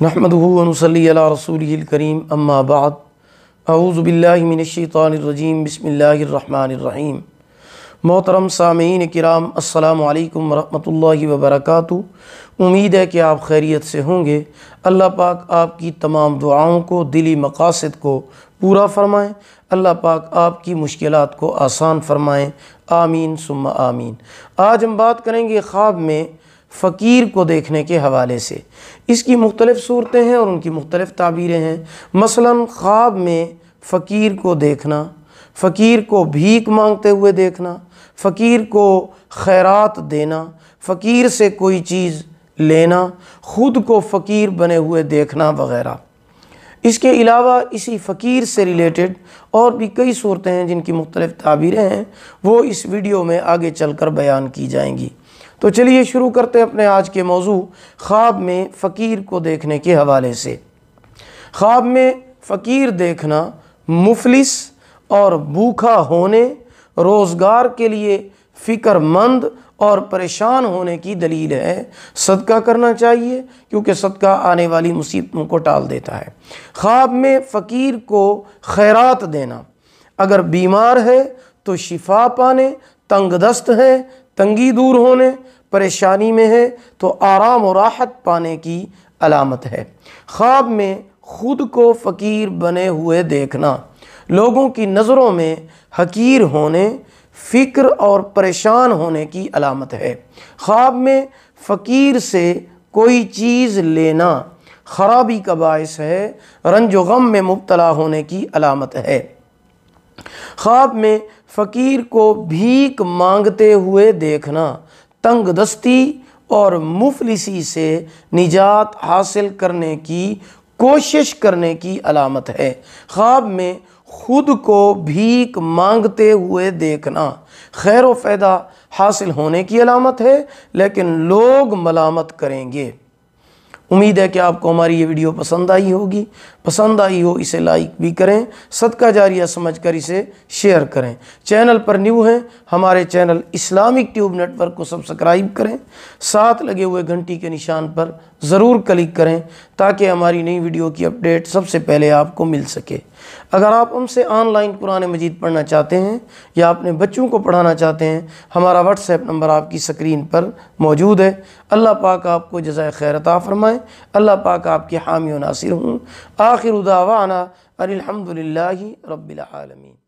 علی رسوله صلی اللہ رسول الکریم باللہ من الشیطان الرجیم بسم الرحمن الرحیم محترم سامعین کرام السلام علیکم ورحمۃ اللہ وبرکاتہ امید ہے کہ آپ خیریت سے ہوں گے اللہ پاک آپ کی تمام دعاؤں کو دلی مقاصد کو پورا فرمائیں اللہ پاک آپ کی مشکلات کو آسان فرمائیں آمین ثم آمین آج ہم بات کریں گے خواب میں فقیر کو دیکھنے کے حوالے سے اس کی مختلف صورتیں ہیں اور ان کی مختلف تعبیریں ہیں مثلا خواب میں فقیر کو دیکھنا فقیر کو بھیک مانگتے ہوئے دیکھنا فقیر کو خیرات دینا فقیر سے کوئی چیز لینا خود کو فقیر بنے ہوئے دیکھنا وغیرہ اس کے علاوہ اسی فقیر سے ریلیٹڈ اور بھی کئی صورتیں ہیں جن کی مختلف تعبیریں ہیں وہ اس ویڈیو میں آگے چل کر بیان کی جائیں گی تو چلیے شروع کرتے ہیں اپنے آج کے موضوع خواب میں فقیر کو دیکھنے کے حوالے سے خواب میں فقیر دیکھنا مفلس اور بھوکھا ہونے روزگار کے لیے فکر مند اور پریشان ہونے کی دلیل ہے صدقہ کرنا چاہیے کیونکہ صدقہ آنے والی مصیبتوں کو ٹال دیتا ہے خواب میں فقیر کو خیرات دینا اگر بیمار ہے تو شفا پانے تنگ دست ہے تنگی دور ہونے پریشانی میں ہے تو آرام و راحت پانے کی علامت ہے خواب میں خود کو فقیر بنے ہوئے دیکھنا لوگوں کی نظروں میں حقیر ہونے فکر اور پریشان ہونے کی علامت ہے خواب میں فقیر سے کوئی چیز لینا خرابی کا باعث ہے رنج و غم میں مبتلا ہونے کی علامت ہے خواب میں فقیر کو بھیک مانگتے ہوئے دیکھنا تنگ دستی اور مفلسی سے نجات حاصل کرنے کی کوشش کرنے کی علامت ہے خواب میں خود کو بھیک مانگتے ہوئے دیکھنا خیر و فیدہ حاصل ہونے کی علامت ہے لیکن لوگ ملامت کریں گے امید ہے کہ آپ کو ہماری یہ ویڈیو پسند آئی ہوگی پسند آئی ہو اسے لائک بھی کریں صدقہ جاریہ سمجھ کر اسے شیئر کریں چینل پر نیو ہیں ہمارے channel Islamic Tube Network کو سبسکرائب کریں ساتھ لگے ہوئے گھنٹی کے نشان پر ضرور کلک کریں تاکہ ہماری نئی ویڈیو کی اپڈیٹ سب سے پہلے آپ کو مل سکے اگر آپ ہم سے آن لائن قرآن مجید پڑھنا چاہتے ہیں یا اپنے بچوں کو پڑھانا چاہتے ہیں ہمارا واٹس ایپ نمبر آپ کی سکرین پر موجود ہے اللہ پاک آپ کو خیر عطا فرمائے اللہ پاک آپ کے حامی و ناصر ہوں آخر دعوانا الحمد للہ رب العالمین